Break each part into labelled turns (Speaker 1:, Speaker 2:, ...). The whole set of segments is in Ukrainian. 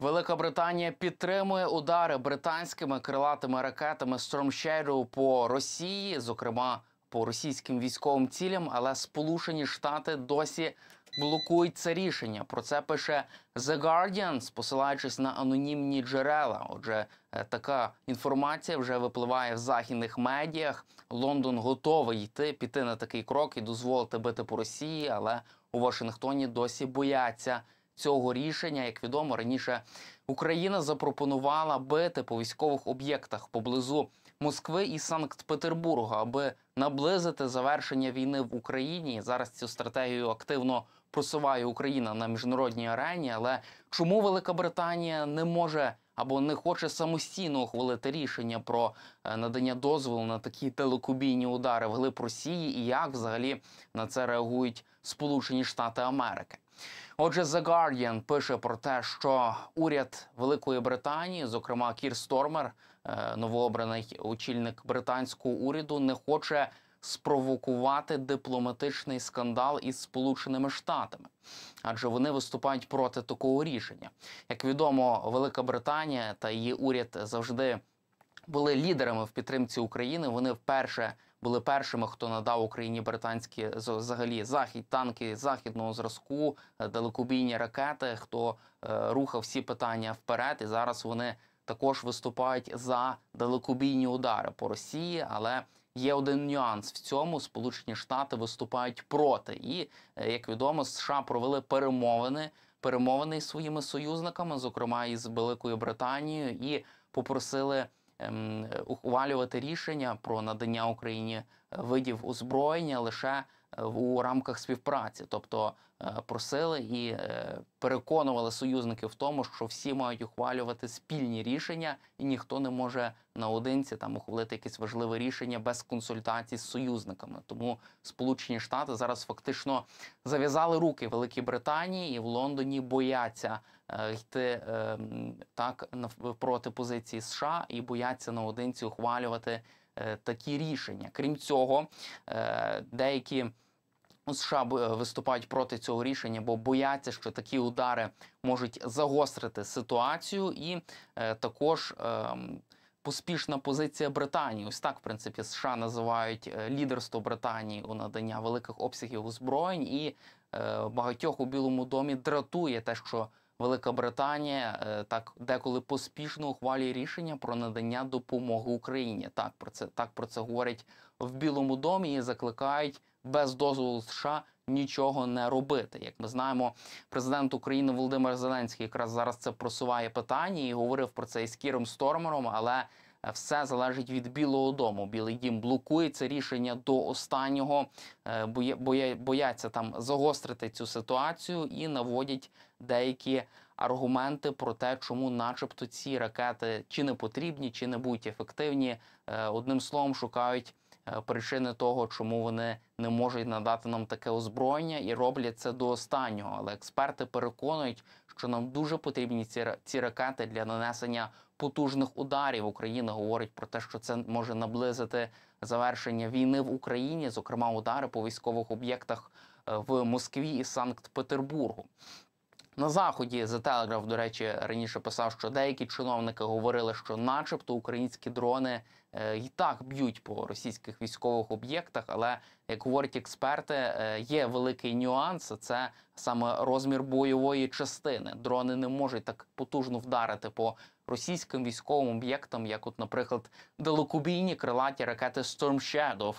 Speaker 1: Велика Британія підтримує удари британськими крилатими ракетами Storm Shadow по Росії, зокрема по російським військовим цілям. Але Сполучені Штати досі блокують це рішення. Про це пише The Guardian, посилаючись на анонімні джерела. Отже, е, така інформація вже випливає в західних медіях. Лондон готовий йти піти на такий крок і дозволити бити по Росії, але у Вашингтоні досі бояться цього рішення. Як відомо, раніше Україна запропонувала бити по військових об'єктах поблизу Москви і Санкт-Петербурга, аби наблизити завершення війни в Україні. Зараз цю стратегію активно просуває Україна на міжнародній арені. Але чому Велика Британія не може? Або не хоче самостійно ухвалити рішення про е, надання дозволу на такі телекубійні удари в глиб Росії, і як взагалі на це реагують Сполучені Штати Америки. Отже, The Guardian пише про те, що уряд Великої Британії, зокрема Кір Стормер, е, новообраний очільник британського уряду, не хоче. Спровокувати дипломатичний скандал із Сполученими Штатами, адже вони виступають проти такого рішення. Як відомо, Велика Британія та її уряд завжди були лідерами в підтримці України. Вони вперше були першими, хто надав Україні британські взагалі захід танки західного зразку, е, далекобійні ракети, хто е, рухав всі питання вперед, і зараз вони також виступають за далекобійні удари по Росії, але Є один нюанс в цьому. Сполучені Штати виступають проти, і е, як відомо, США провели перемовини перемовини зі своїми союзниками, зокрема із Великою Британією, і попросили Ем, ухвалювати рішення про надання Україні е, видів озброєння лише у рамках співпраці, тобто е, просили і е, переконували союзників в тому, що всі мають ухвалювати спільні рішення, і ніхто не може наодинці там ухвалити якесь важливе рішення без консультацій з союзниками. Тому Сполучені Штати зараз фактично зав'язали руки Великій Британії і в Лондоні бояться е, йти так проти позиції США і бояться наодинці ухвалювати Е, такі рішення. Крім цього, е, деякі у США е, виступають проти цього рішення, бо бояться, що такі удари можуть загострити ситуацію, і також ем, поспішна позиція Британії. Ось так в принципі США називають лідерство Британії у надання великих обсягів озброєнь, і багатьох у Білому домі дратує те, що Великобританія е, так деколи поспішно ухвалює рішення про надання допомоги Україні. Так про це так про це говорять в Білому домі і закликають без дозволу США нічого не робити. Як ми знаємо, президент України Володимир Зеленський якраз зараз це просуває питання і говорив про це із Кіром Стормером, але Е, все залежить від Білого Дому. Білий дім блокує це рішення до останнього, е, боя, бояться там загострити цю ситуацію і наводять деякі аргументи про те, чому, начебто, ці ракети чи не потрібні, чи не будуть ефективні. Е, одним словом, шукають Е, причини того, чому вони не можуть надати нам таке озброєння, і роблять це до останнього. Але експерти переконують, що нам дуже потрібні ці ці ракети для нанесення потужних ударів. Україна говорить про те, що це може наблизити завершення війни в Україні, зокрема удари по військових об'єктах е, в Москві і Санкт-Петербургу. На заході за телеграф, до речі, раніше писав, що деякі чиновники говорили, що, начебто, українські дрони е, і так б'ють по російських військових об'єктах, але як говорять експерти, е, є великий нюанс. Це саме розмір бойової частини. Дрони не можуть так потужно вдарити по російським військовим об'єктам, як, от, наприклад, далекобійні крилаті ракети Storm Shadow,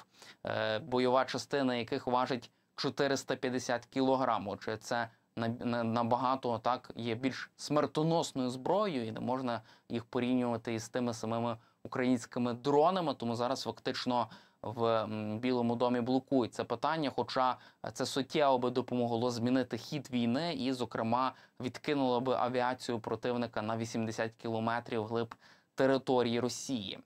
Speaker 1: е, бойова частина яких важить 450 кілограм. Отже, це набагато так є більш смертоносною зброєю, і не можна їх порівнювати із тими самими українськими дронами. Тому зараз фактично в Білому домі блокують це питання. Хоча це суттєво би допомогло змінити хід війни, і, зокрема, відкинуло би авіацію противника на 80 кілометрів глиб території Росії.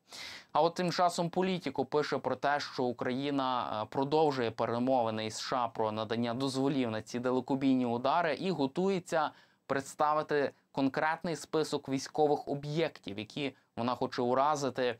Speaker 1: А от тим часом політику пише про те, що Україна е, продовжує перемовини із США про надання дозволів на ці далекобійні удари і готується представити конкретний список військових об'єктів, які вона хоче уразити.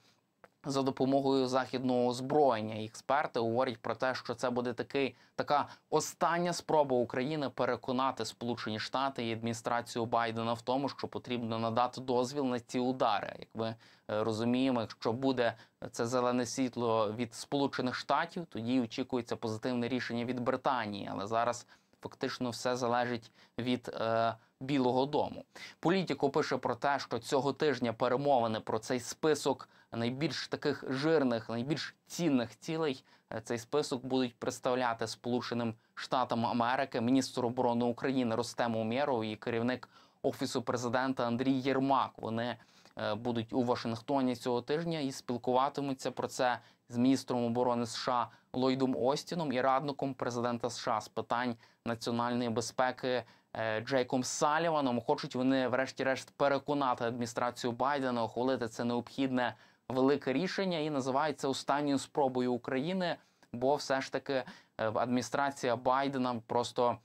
Speaker 1: За допомогою західного озброєння експерти говорять про те, що це буде такий така остання спроба України переконати Сполучені Штати і адміністрацію Байдена в тому, що потрібно надати дозвіл на ці удари. Як ми е, розуміємо, якщо буде це зелене світло від Сполучених Штатів, тоді очікується позитивне рішення від Британії, але зараз фактично все залежить від. Е, Білого Дому. політико пише про те, що цього тижня перемовини про цей список найбільш таких жирних, найбільш цінних цілей. Е, цей список будуть представляти Сполученим Штатам Америки міністр оборони України Ростему Мєрову і керівник офісу президента Андрій Єрмак. Вони е, будуть у Вашингтоні цього тижня і спілкуватимуться про це з міністром оборони США Ллойдом Остіном і радником президента США з питань національної безпеки. Е, Джейком Саліваном. Хочуть вони, врешті-решт, переконати адміністрацію Байдена ухвалити це необхідне велике рішення і називається це останньою спробою України, бо все ж таки е, адміністрація Байдена просто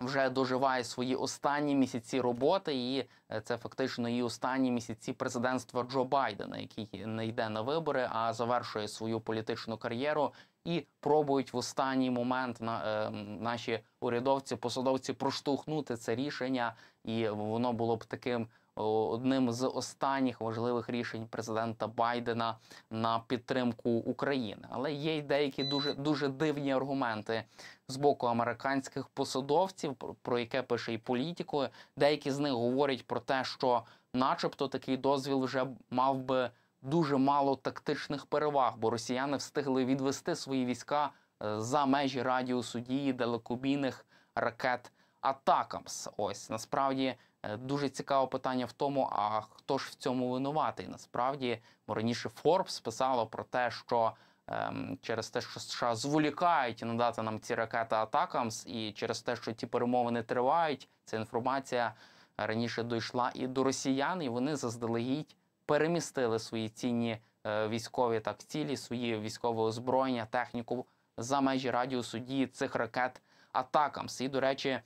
Speaker 1: вже доживає свої останні місяці роботи, і е, це фактично її останні місяці президентства Джо Байдена, який не йде на вибори, а завершує свою політичну кар'єру. І пробують в останній момент на е, наші урядовці, посадовці проштовхнути це рішення, і воно було б таким одним з останніх важливих рішень президента Байдена на підтримку України. Але є й деякі дуже дуже дивні аргументи з боку американських посадовців, про яке пише і політико. Деякі з них говорять про те, що, начебто, такий дозвіл вже мав би дуже мало тактичних переваг, бо росіяни встигли відвести свої війська е, за межі радіусу дії далекобійних ракет. Атакамс, ось насправді Е, дуже цікаве питання в тому, а хто ж в цьому винуватий? Насправді, раніше Форбс писало про те, що ем, через те, що США зволікають надати нам ці ракети Атакамс, і через те, що ті перемовини тривають, ця інформація раніше дійшла і до росіян, і вони заздалегідь перемістили свої цінні е, військові так цілі, свої військове озброєння, техніку за межі радіусу дії цих ракет Атакамс. І до речі.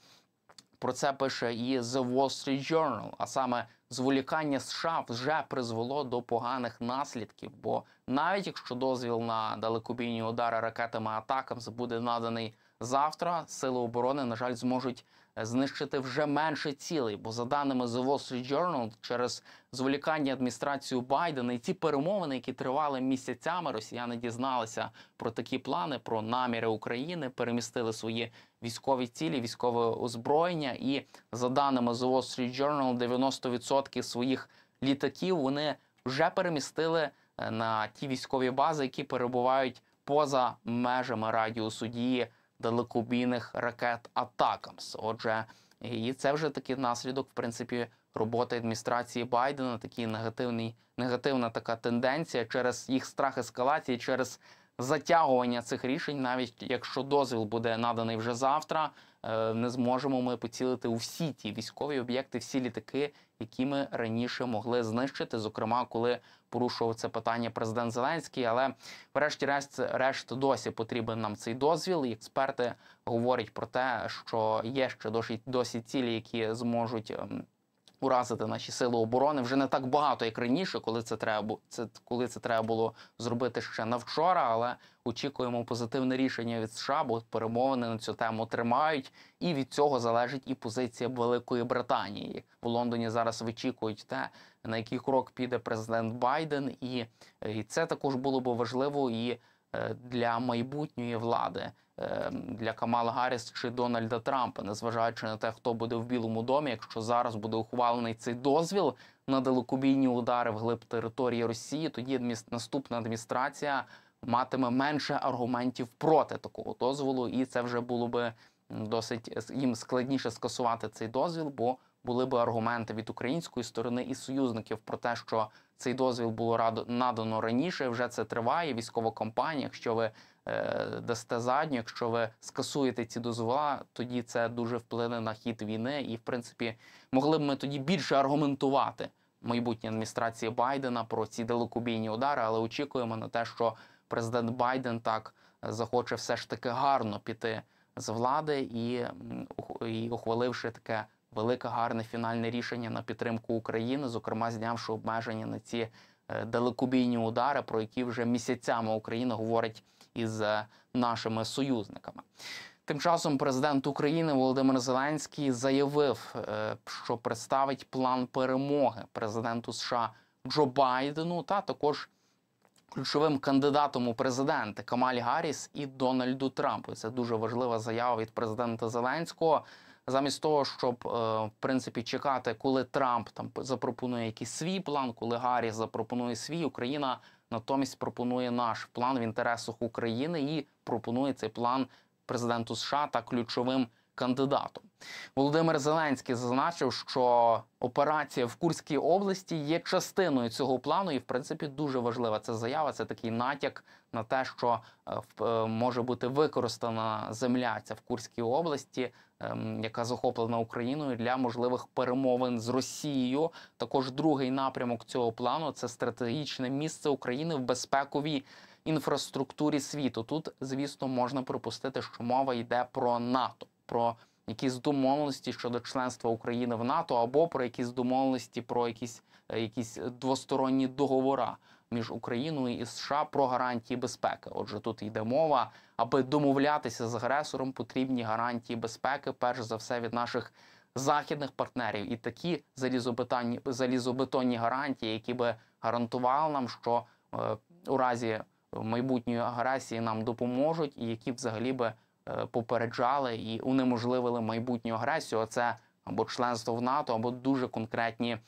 Speaker 1: Про це пише і The Wall Street Journal, А саме зволікання США вже призвело до поганих наслідків. Бо навіть якщо дозвіл на далекобійні удари ракетами атакам буде наданий завтра, сили оборони на жаль зможуть знищити вже менше цілей. Бо за даними The Wall Street Journal, через зволікання адміністрацію Байдена і ці перемовини, які тривали місяцями, росіяни дізналися про такі плани, про наміри України, перемістили свої військові цілі, військове озброєння. І за даними The Wall Street Journal, 90% своїх літаків вони вже перемістили е, на ті військові бази, які перебувають поза межами радіусу дії далекобійних ракет Атакамс. Отже, і це вже такий наслідок, в принципі, роботи адміністрації Байдена. Такий негативний, негативна така тенденція через їх страх ескалації, через затягування цих рішень, навіть якщо дозвіл буде наданий вже завтра. Е, не зможемо ми поцілити у всі ті військові об'єкти, всі літаки, які ми раніше могли знищити. Зокрема, коли порушував це питання президент Зеленський. Але, врешті-решт, решт досі потрібен нам цей дозвіл. І Експерти говорять про те, що є ще досі цілі, які зможуть. Ем, уразити наші сили оборони вже не так багато, як раніше, коли це треба це, коли це треба було зробити ще навчора, Але очікуємо позитивне рішення від США, бо перемовини на цю тему тримають, і від цього залежить і позиція Великої Британії. В Лондоні зараз вичікують те, на який крок піде президент Байден, і, е, і це також було б важливо і е, для майбутньої влади. Ем, для Камала Гарріс чи Дональда Трампа, незважаючи на те, хто буде в Білому домі, якщо зараз буде ухвалений цей дозвіл на далекобійні удари в глиб території Росії, тоді наступна адміністрація матиме менше аргументів проти такого дозволу, і це вже було би досить їм складніше скасувати цей дозвіл, бо були би аргументи від української сторони і союзників про те, що цей дозвіл було надано раніше. Вже це триває. Військова кампанія, якщо ви Е, дасте задню, якщо ви скасуєте ці дозвола, тоді це дуже вплине на хід війни. І, в принципі, могли б ми тоді більше аргументувати майбутній адміністрації Байдена про ці далекобійні удари, але очікуємо на те, що президент Байден так захоче все ж таки гарно піти з влади і, і ухваливши таке велике гарне фінальне рішення на підтримку України, зокрема знявши обмеження на ці. Е, далекобійні удари, про які вже місяцями Україна говорить із е, нашими союзниками. Тим часом президент України Володимир Зеленський заявив, е, що представить план перемоги президенту США Джо Байдену та також ключовим кандидатом у президенти Камалі Гарріс і Дональду Трампу. Це дуже важлива заява від президента Зеленського замість того, щоб е, в принципі чекати, коли Трамп там запропонує якийсь свій план, коли Гарріс запропонує свій, Україна натомість пропонує наш план в інтересах України і пропонує цей план президенту США та ключовим. Кандидатом Володимир Зеленський зазначив, що операція в Курській області є частиною цього плану, і в принципі дуже важлива ця заява. Це такий натяк на те, що е, е, може бути використана земля ця в Курській області, ем, яка захоплена Україною для можливих перемовин з Росією. Також другий напрямок цього плану це стратегічне місце України в безпековій. Інфраструктурі світу тут, звісно, можна припустити, що мова йде про НАТО про якісь домовленості щодо членства України в НАТО або про якісь домовленості про якісь е, якісь двосторонні договори між Україною і США про гарантії безпеки. Отже, тут йде мова, аби домовлятися з агресором, потрібні гарантії безпеки, перш за все від наших. Західних партнерів і такі залізобетонні залізобетонні гарантії, які би гарантували нам, що е, у разі майбутньої агресії нам допоможуть, і які взагалі би попереджали і унеможливили майбутню агресію. це або членство в НАТО, або дуже конкретні.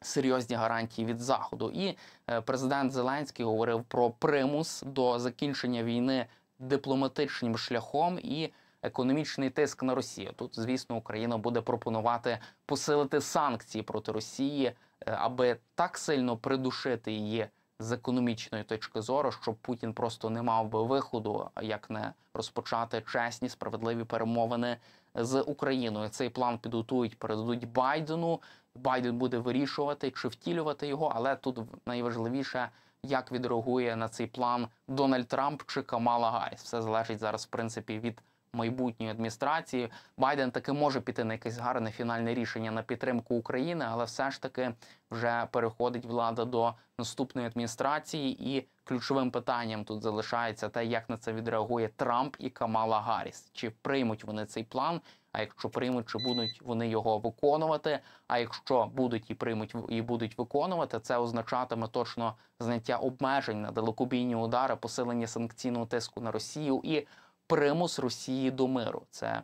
Speaker 1: Серйозні гарантії від заходу, і е, президент Зеленський говорив про примус до закінчення війни дипломатичним шляхом і економічний тиск на Росію. Тут, звісно, Україна буде пропонувати посилити санкції проти Росії, е, аби так сильно придушити її з економічної точки зору, щоб Путін просто не мав би виходу, як не розпочати чесні справедливі перемовини з Україною. Цей план підготують, передадуть Байдену. Байден буде вирішувати чи втілювати його, але тут найважливіше. Як відреагує на цей план Дональд Трамп чи Камала Гарріс. Все залежить зараз в принципі від майбутньої адміністрації Байден таки може піти на якесь гарне фінальне рішення на підтримку України, але все ж таки вже переходить влада до наступної адміністрації, і ключовим питанням тут залишається те, як на це відреагує Трамп і Камала Гарріс. Чи приймуть вони цей план? А якщо приймуть, чи будуть вони його виконувати? А якщо будуть і приймуть і будуть виконувати, це означатиме точно зняття обмежень на далекобійні удари, посилення санкційного тиску на Росію і примус Росії до миру. Це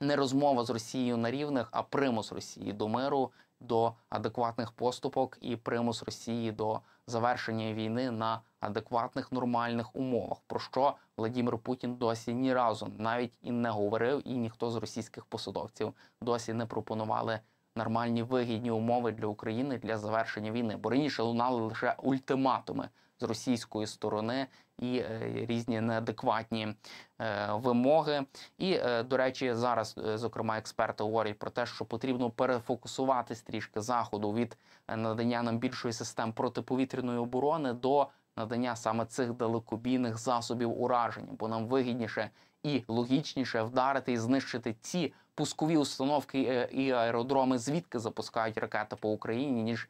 Speaker 1: не розмова з Росією на рівних, а примус Росії до миру, до адекватних поступок і примус Росії до завершення війни на адекватних нормальних умовах. Про що Владимир Путін досі ні разу навіть і не говорив, і ніхто з російських посадовців досі не пропонували. Нормальні вигідні умови для України для завершення війни, бо раніше лунали лише ультиматуми з російської сторони, і е, різні неадекватні е, вимоги. І е, до речі, зараз зокрема експерти говорять про те, що потрібно перефокусувати стрішки заходу від надання нам більшої систем протиповітряної оборони до надання саме цих далекобійних засобів ураження, бо нам вигідніше і логічніше вдарити і знищити ці пускові установки і аеродроми, звідки запускають ракети по Україні ніж.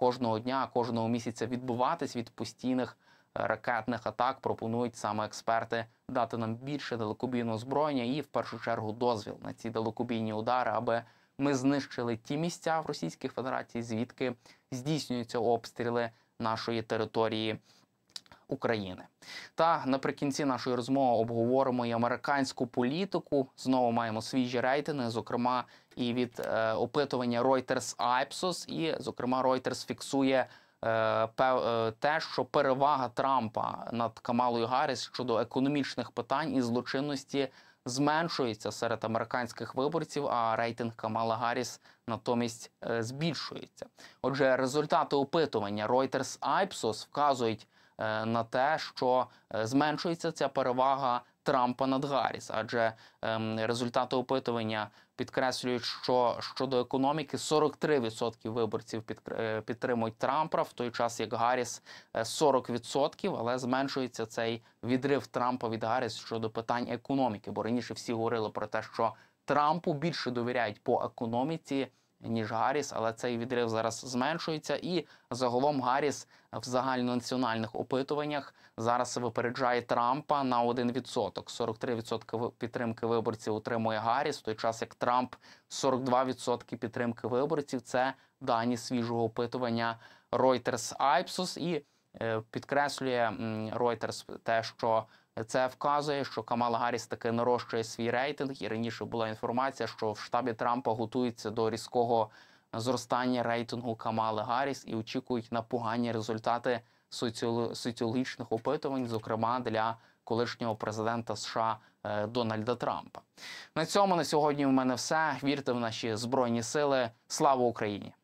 Speaker 1: Кожного дня, кожного місяця відбуватись від постійних ракетних атак пропонують саме експерти дати нам більше далекобійного зброєння і в першу чергу дозвіл на ці далекобійні удари, аби ми знищили ті місця в Російській Федерації, звідки здійснюються обстріли нашої території. України та наприкінці нашої розмови обговоримо і американську політику. Знову маємо свіжі рейтинги, зокрема і від е, опитування Reuters Ipsos, і зокрема Reuters фіксує Е, е, те, що перевага Трампа над Камалою Гарріс щодо економічних питань і злочинності зменшується серед американських виборців, а рейтинг Камала Гарріс натомість е, збільшується. Отже, результати опитування Reuters Ipsos вказують на те, що зменшується ця перевага Трампа над Гарріс, адже ем, результати опитування підкреслюють, що щодо економіки 43% виборців під, е, підтримують Трампа, в той час як Гарріс 40%, е, але зменшується цей відрив Трампа від Гарріс щодо питань економіки. Бо раніше всі говорили про те, що Трампу більше довіряють по економіці ніж Гарріс, але цей відрив зараз зменшується. І загалом Гарріс в загальнонаціональних опитуваннях зараз випереджає Трампа на 1%. 43% підтримки виборців отримує Гарріс, в той час як Трамп 42% підтримки виборців. Це дані свіжого опитування Reuters Ipsos. і е, підкреслює Reuters те, що це вказує, що Камала Гарріс таки нарощує свій рейтинг. І раніше була інформація, що в штабі Трампа готується до різкого зростання рейтингу Камали Гарріс і очікують на погані результати соціологічних опитувань, зокрема для колишнього президента США е, Дональда Трампа. На цьому на сьогодні в мене все. Вірте в наші збройні сили. Слава Україні!